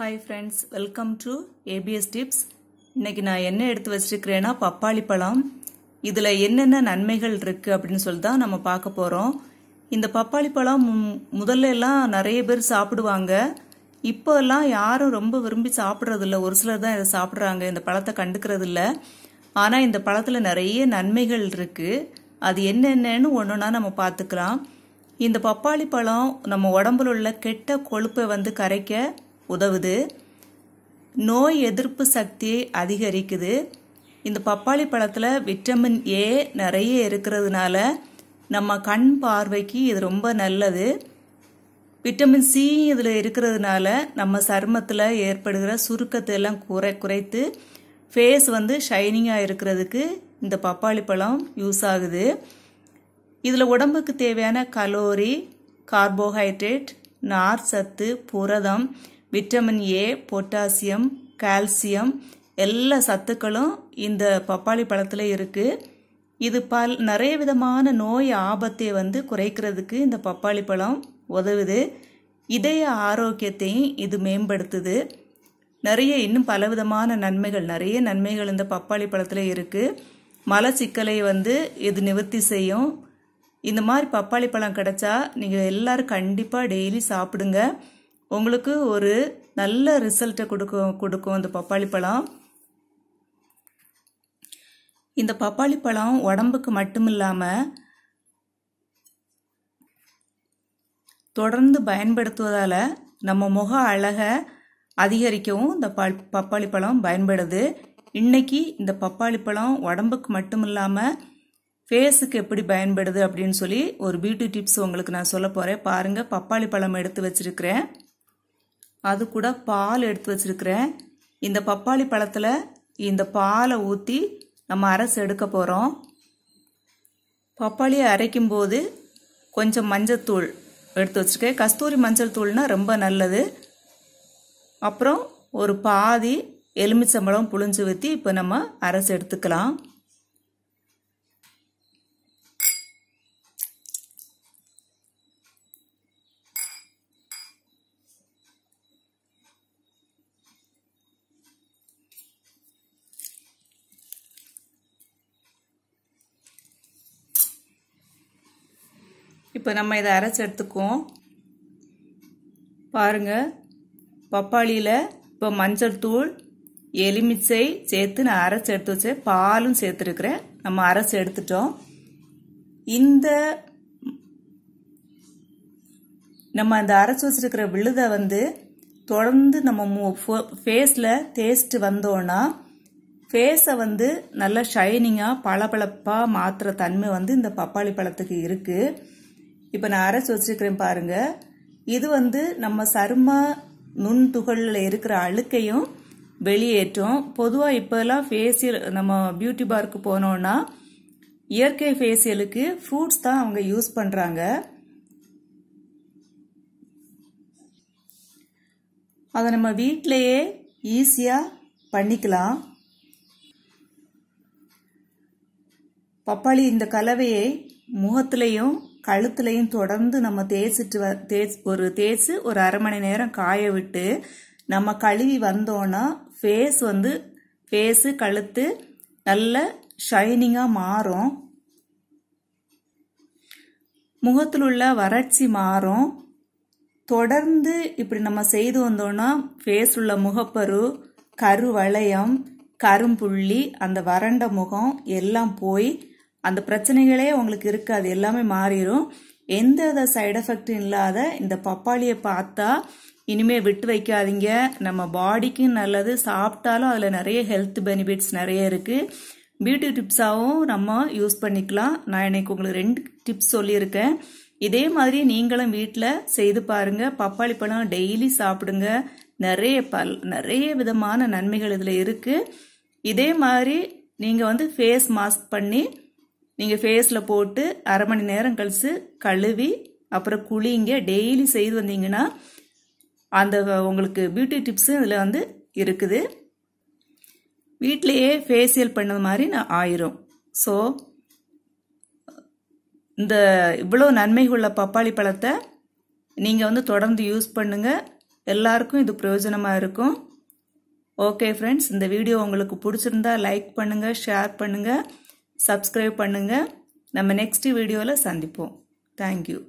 hi friends welcome to ABS tips இன்றைக்கி நான் என்ன எடுத்து வச்சிருக்கிறேன்னா பப்பாளி பழம் இதில் என்னென்ன நன்மைகள் இருக்குது அப்படின்னு சொல்லி தான் நம்ம பார்க்க போகிறோம் இந்த பப்பாளி பழம் முதல்ல எல்லாம் நிறைய பேர் சாப்பிடுவாங்க இப்போல்லாம் யாரும் ரொம்ப விரும்பி சாப்பிட்றதில்ல ஒரு சிலர் தான் இதை சாப்பிட்றாங்க இந்த பழத்தை கண்டுக்கிறதில்ல ஆனால் இந்த பழத்தில் நிறைய நன்மைகள் இருக்குது அது என்னென்னு ஒன்றுனா நம்ம பார்த்துக்கலாம் இந்த பப்பாளி பழம் நம்ம உடம்புல உள்ள கெட்ட கொழுப்பை வந்து கரைக்க உதவுது நோய் எதிர்ப்பு சக்தியை அதிகரிக்குது இந்த பப்பாளி பழத்தில் விட்டமின் ஏ நிறைய இருக்கிறதுனால நம்ம கண் பார்வைக்கு இது ரொம்ப நல்லது விட்டமின் சி இதில் இருக்கிறதுனால நம்ம சருமத்தில் ஏற்படுகிற சுருக்கத்தை எல்லாம் குறை குறைத்து ஃபேஸ் வந்து ஷைனிங்காக இருக்கிறதுக்கு இந்த பப்பாளி பழம் யூஸ் ஆகுது இதில் உடம்புக்கு தேவையான கலோரி கார்போஹைட்ரேட் நார் சத்து புரதம் விட்டமின் ஏ பொட்டாசியம் கால்சியம் எல்லா சத்துக்களும் இந்த பப்பாளி பழத்தில் இருக்குது இது பல் நிறைய விதமான நோய் ஆபத்தை வந்து குறைக்கிறதுக்கு இந்த பப்பாளி பழம் உதவுது இதய ஆரோக்கியத்தையும் இது மேம்படுத்துது நிறைய இன்னும் பலவிதமான நன்மைகள் நிறைய நன்மைகள் இந்த பப்பாளி பழத்தில் இருக்குது மல சிக்கலை வந்து இது நிவர்த்தி செய்யும் இந்த மாதிரி பப்பாளி பழம் கிடைச்சா நீங்கள் எல்லோரும் கண்டிப்பாக டெய்லி சாப்பிடுங்க உங்களுக்கு ஒரு நல்ல ரிசல்ட்டை கொடுக்கும் கொடுக்கும் இந்த பப்பாளி பழம் இந்த பப்பாளி பழம் உடம்புக்கு மட்டும் இல்லாமல் தொடர்ந்து பயன்படுத்துவதால் நம்ம முக அழகை அதிகரிக்கவும் இந்த பல் பப்பாளி பழம் பயன்படுது இன்னைக்கு இந்த பப்பாளி பழம் உடம்புக்கு மட்டும் இல்லாமல் ஃபேஸுக்கு எப்படி பயன்படுது அப்படின்னு சொல்லி ஒரு பியூட்டி டிப்ஸ் உங்களுக்கு நான் சொல்ல போகிறேன் பாருங்கள் பப்பாளி பழம் எடுத்து வச்சுருக்கிறேன் அது கூட பால் எடுத்து வச்சிருக்கிறேன் இந்த பப்பாளி பழத்தில் இந்த பாலை ஊற்றி நம்ம அரைச்சி எடுக்க போகிறோம் பப்பாளியை அரைக்கும் போது கொஞ்சம் மஞ்சத்தூள் எடுத்து வச்சுருக்கேன் கஸ்தூரி மஞ்சள் தூள்னால் ரொம்ப நல்லது அப்புறம் ஒரு பாதி எலுமிச்சம்பழம் புளிஞ்சு ஊற்றி இப்போ நம்ம அரைச்சி எடுத்துக்கலாம் இப்போ நம்ம இதை அரைச்சி எடுத்துக்குவோம் பாருங்கள் பப்பாளியில் இப்போ மஞ்சள் தூள் எலுமிச்சை சேர்த்து நான் அரைச்சி எடுத்து வச்சேன் பாலும் சேர்த்துருக்குறேன் நம்ம அரைச்சி எடுத்துட்டோம் இந்த நம்ம அந்த அரைச்சி வச்சிருக்கிற விழுதை வந்து தொடர்ந்து நம்ம ஃபேஸில் டேஸ்ட்டு வந்தோன்னா ஃபேஸை வந்து நல்லா ஷைனிங்காக பளபளப்பாக மாற்றுற தன்மை வந்து இந்த பப்பாளி பழத்துக்கு இருக்குது இப்போ நான் அரைச்சி வச்சிருக்கிறேன் பாருங்கள் இது வந்து நம்ம சரும நுண்துகளில் இருக்கிற அழுக்கையும் வெளியேற்றும் பொதுவாக இப்போல்லாம் ஃபேஷியல் நம்ம பியூட்டி பார்க்கு போனோன்னா இயற்கை ஃபேஷியலுக்கு ஃப்ரூட்ஸ் தான் அவங்க யூஸ் பண்ணுறாங்க அதை நம்ம வீட்டிலையே ஈஸியாக பண்ணிக்கலாம் பப்பாளி இந்த கலவையை முகத்திலையும் கழுத்துலையும் தொடர்ந்து நம்ம தேய்ச்சிட்டு வ ஒரு தேய்ச்சி ஒரு அரை மணி நேரம் காய விட்டு நம்ம கழுவி வந்தோன்னா ஃபேஸ் வந்து ஃபேஸு கழுத்து நல்ல ஷைனிங்காக மாறும் முகத்தில் உள்ள வறட்சி மாறும் தொடர்ந்து இப்படி நம்ம செய்து வந்தோன்னா ஃபேஸ் உள்ள முகப்பரு கருவளையம் கரும்புள்ளி அந்த வறண்ட முகம் எல்லாம் போய் அந்த பிரச்சனைகளே உங்களுக்கு இருக்காது எல்லாமே மாறிடும் எந்த வித சைடு எஃபெக்ட் இல்லாத இந்த பப்பாளியை பார்த்தா இனிமேல் விட்டு வைக்காதீங்க நம்ம பாடிக்கு நல்லது சாப்பிட்டாலும் அதில் நிறைய ஹெல்த் பெனிஃபிட்ஸ் நிறைய இருக்குது பியூட்டி டிப்ஸாகவும் நம்ம யூஸ் பண்ணிக்கலாம் நான் இன்னைக்கு உங்களுக்கு ரெண்டு டிப்ஸ் சொல்லியிருக்கேன் இதே மாதிரி நீங்களும் வீட்டில் செய்து பாருங்கள் பப்பாளி பழம் டெய்லி சாப்பிடுங்க நிறைய பல் நிறைய விதமான நன்மைகள் இதில் இருக்குது இதே மாதிரி நீங்கள் வந்து ஃபேஸ் மாஸ்க் பண்ணி நீங்கள் ஃபேஸில் போட்டு அரை மணி நேரம் கழித்து கழுவி அப்புறம் குளிங்க டெய்லி செய்து வந்தீங்கன்னா அந்த உங்களுக்கு பியூட்டி டிப்ஸும் அதில் வந்து இருக்குது வீட்லேயே ஃபேஷியல் பண்ணது மாதிரி நான் ஆயிரும் ஸோ இந்த இவ்வளோ நன்மை உள்ள பப்பாளி பழத்தை நீங்கள் வந்து தொடர்ந்து யூஸ் பண்ணுங்கள் எல்லாருக்கும் இது பிரயோஜனமாக இருக்கும் ஓகே ஃப்ரெண்ட்ஸ் இந்த வீடியோ உங்களுக்கு பிடிச்சிருந்தா லைக் பண்ணுங்கள் ஷேர் பண்ணுங்கள் சப்ஸ்கிரைப் பண்ணுங்கள் நம்ம நெக்ஸ்ட் வீடியோவில் சந்திப்போம் தேங்க்யூ